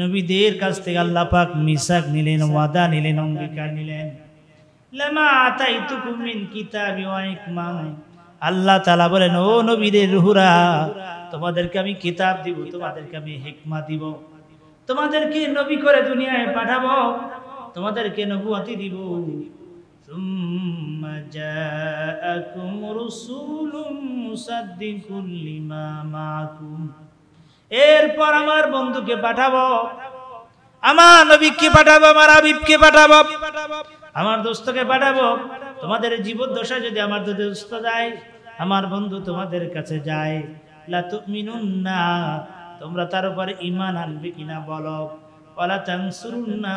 নবীদের কাছ থেকে আল্লাহ পাক মিসাক নিলেন ওয়াদা নিলেন অঙ্গীকার নিলেন লামা আতাই কিতাবি ওয়াইকমা আল্লাহ তালা বলেন ও নবীদের রুহুরা তোমাদেরকে আমি কিতাব দিব তোমাদেরকে আমি হিকমা দিব তোমাদেরকে নবী করে দুনিয়ায় পাঠাবো তোমাদেরকে নবুয়াতি দিব জাআকুম রাসূলুম মুসাদ্দিকুল লিমা মাআকুম এরপর আমার বন্ধুকে পাঠাবো আমার নবীকে পাঠাবো আমার আবিবকে পাঠাবো আমার দোস্তকে পাঠাবো তোমাদের জীবদ্দশা যদি আমার দোস্ত যায় আমার বন্ধু তোমাদের কাছে যায় লা না তোমরা তার উপরে ইমান আনবে কিনা বলো ওলা তাংসুরুন না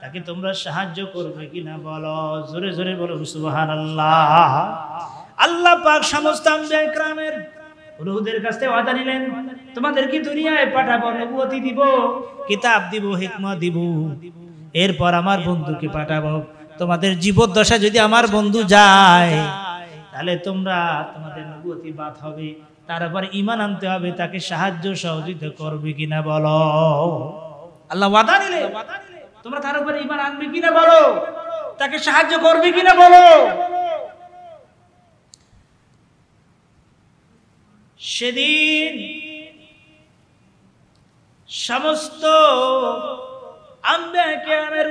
তাকে তোমরা সাহায্য করবে কিনা বলো জোরে জোরে বলো সুবহানাল্লাহ আল্লাহ পাক সমস্ত আম্বিয়া ইকরামের রুহুদের কাছে ওয়াদা নিলেন তোমাদেরকে দুনিয়ায় পাঠাবো নবুয়তি দিব কিতাব দিব হিকমা দিব এরপর আমার বন্ধুকে পাঠাবো তোমাদের জীবদ্দশা যদি আমার বন্ধু যায় তাহলে তোমরা তোমাদের নবুয়তি বাদ হবে তারপর ইমান আনতে হবে তাকে সাহায্য সহযোগিতা করবে কিনা বলো আল্লাহ ওয়াদা নিলে তোমরা তার উপর ইমান আনবে কিনা বলো তাকে সাহায্য করবে কিনা বলো সেদিন সমস্ত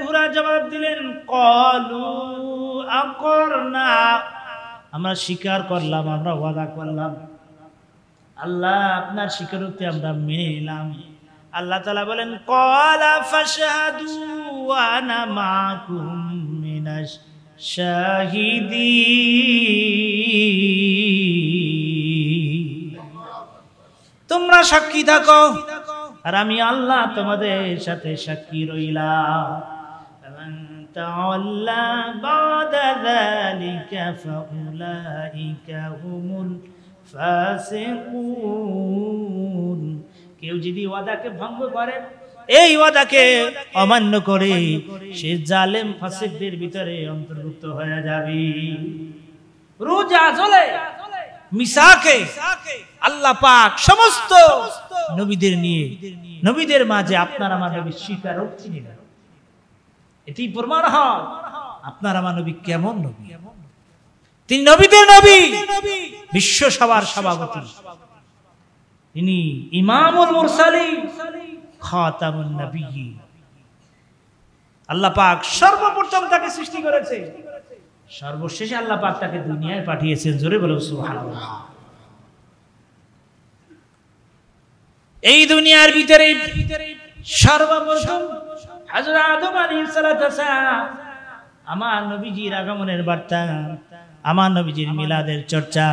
হুরা জবাব দিলেন কলু আকর না আমরা স্বীকার করলাম আমরা ওয়াদা করলাম আল্লাহ আপনার স্বীকারোক্তি আমরা মেনে নিলাম আল্লাহ তালা বলেন কলা ফাসাদু আনা তোমরা সাক্ষী থাকো আর আমি আল্লাহ তোমাদের সাথে সাক্ষী রইলাম কেউ যদি ওয়াদাকে ভঙ্গ করে এই ওয়াদাকে অমান্য করে সে জালেম ফাসিকদের ভিতরে অন্তর্ভুক্ত হয়ে যাবে রোজা চলে মিসাকে আল্লাহ পাক সমস্ত নবীদের নিয়ে নবীদের মাঝে আপনার আমার নবী স্বীকার এটি প্রমাণ হয় আপনার আমার নবী কেমন নবী তিনি নবীদের নবী বিশ্ব সভার সভাপতি তিনি ইমামুল মুরসালি খাতামুন নবী আল্লাহ পাক সর্বপ্রথম তাকে সৃষ্টি করেছে সর্বশেষে আল্লাহ পাক তাকে দুনিয়ায় পাঠিয়েছেন জোরে বলো এই দুনিয়ার ভিতরে সর্বপ্রথম আমার নবীজির আগমনের বার্তা আমার নবীজির মিলাদের চর্চা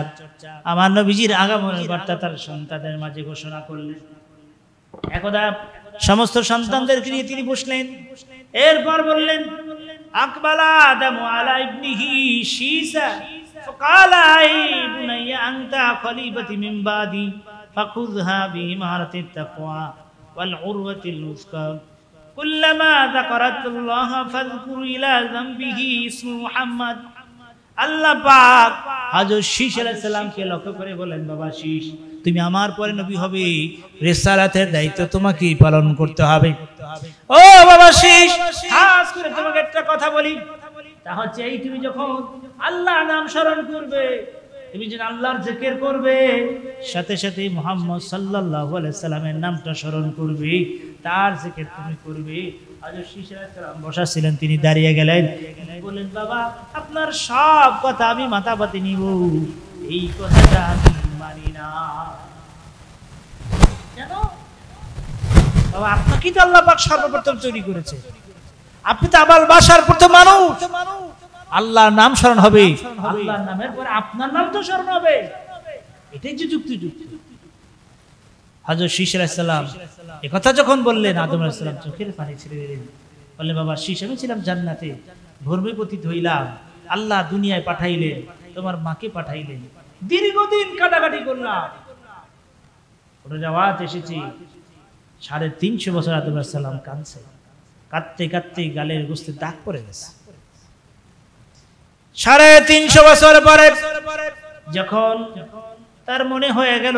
আমার নবীজির আগমনের বার্তা তার সন্তানদের মাঝে ঘোষণা করলেন একদা সমস্ত সন্তানদেরকে নিয়ে তিনি বসলেন এরপর বললেন أقبل آدم على ابنه شيسا فقال أي بني أنت خليفتي من بعدي فخذها بإمارة التقوى والعروة الوثقى كلما ذكرت الله فاذكر إلى ذنبه اسم محمد আল্লাহ পাক হাজর শীষ আলাইসাল্লামকে লক্ষ্য করে বলেন বাবা শীষ তুমি আমার পরে নবী হবে রেসালাতের দায়িত্ব তোমাকে পালন করতে হবে ও বাবা শীষ খাস করে তোমাকে একটা কথা বলি তা হচ্ছে এই তুমি যখন আল্লাহ নাম স্মরণ করবে তুমি যে আল্লাহর জিকির করবে সাথে সাথে মোহাম্মদ সাল্লাহ সাল্লামের নামটা স্মরণ করবি তার জিকির তুমি করবি বসা ছিলেন তিনি দাঁড়িয়ে গেলেন বললেন বাবা আপনার সব কথা আমি মাথা পাতি নিব এই কথাটা আমি মানি না কেন বাবা তো আল্লাহ পাক সর্বপ্রথম তৈরি করেছে আপনি তো আবার বাসার প্রথম মানুষ মানুষ আল্লাহর নাম স্মরণ হবে আল্লাহর নামের পরে আপনার নাম তো স্মরণ হবে এটাই যে যুক্তি যুক্তি হাজর শীষ আলাহিসাল্লাম এ কথা যখন বললেন আদম আলাহিসাল্লাম চোখের পানি ছেড়ে দিলেন বললেন বাবা শীষ আমি ছিলাম জান্নাতে ধর্মে পতিত হইলাম আল্লাহ দুনিয়ায় পাঠাইলেন তোমার মাকে পাঠাইলেন দীর্ঘদিন কাটাকাটি করলাম ওটা রোজাওয়াত এসেছি সাড়ে তিনশো বছর আদম আলাহিসাল্লাম কাঁদছে কাঁদতে কাঁদতে গালের গোস্তে দাগ পড়ে গেছে সাড়ে তিনশো বছর পরে যখন তার মনে হয়ে গেল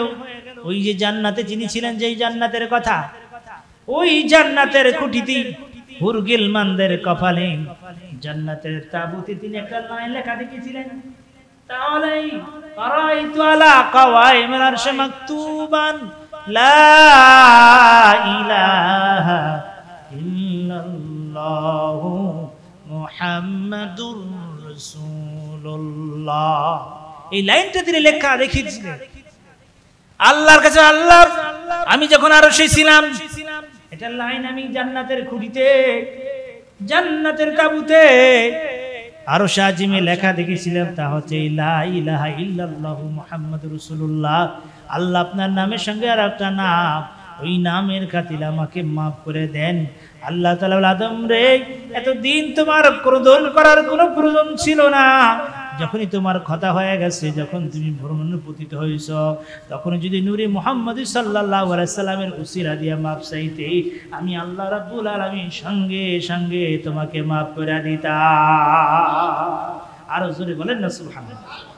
ওই যে জান্নাতে যিনি ছিলেন যেই জান্নাতের কথা ওই জান্নাতের খুঁটিতে মানদের কপালে জান্নাতের তাবুতে তিনি একটা লাইন লেখা দেখেছিলেন তাহলে মুহাম্মাদুর এই লাইনটা তিনি লেখা দেখিয়েছিলেন আল্লাহর কাছে আল্লাহ আমি যখন আরো সেই ছিলাম এটা লাইন আমি জান্নাতের খুঁটিতে জান্নাতের কাবুতে আরো সাজিমে লেখা দেখেছিলাম তা হচ্ছে ইলাহা ইল্লাল্লাহু মোহাম্মদ রাসূলুল্লাহ আল্লাহ আপনার নামের সঙ্গে আর একটা নাম ওই নামের খাতিল আমাকে মাফ করে দেন আল্লাহ তালা আদম রে এতদিন তোমার ক্রোধন করার কোনো প্রয়োজন ছিল না যখনই তোমার কথা হয়ে গেছে যখন তুমি ভ্রমণে পতিত হয়েছ তখন যদি নুরি মোহাম্মদ সাল্লাহ সাল্লামের উসিরা দিয়া মাপ চাইতে আমি আল্লাহ রাবুল আলমী সঙ্গে সঙ্গে তোমাকে মাফ করে দিতা আরো জোরে বলেন না সুহান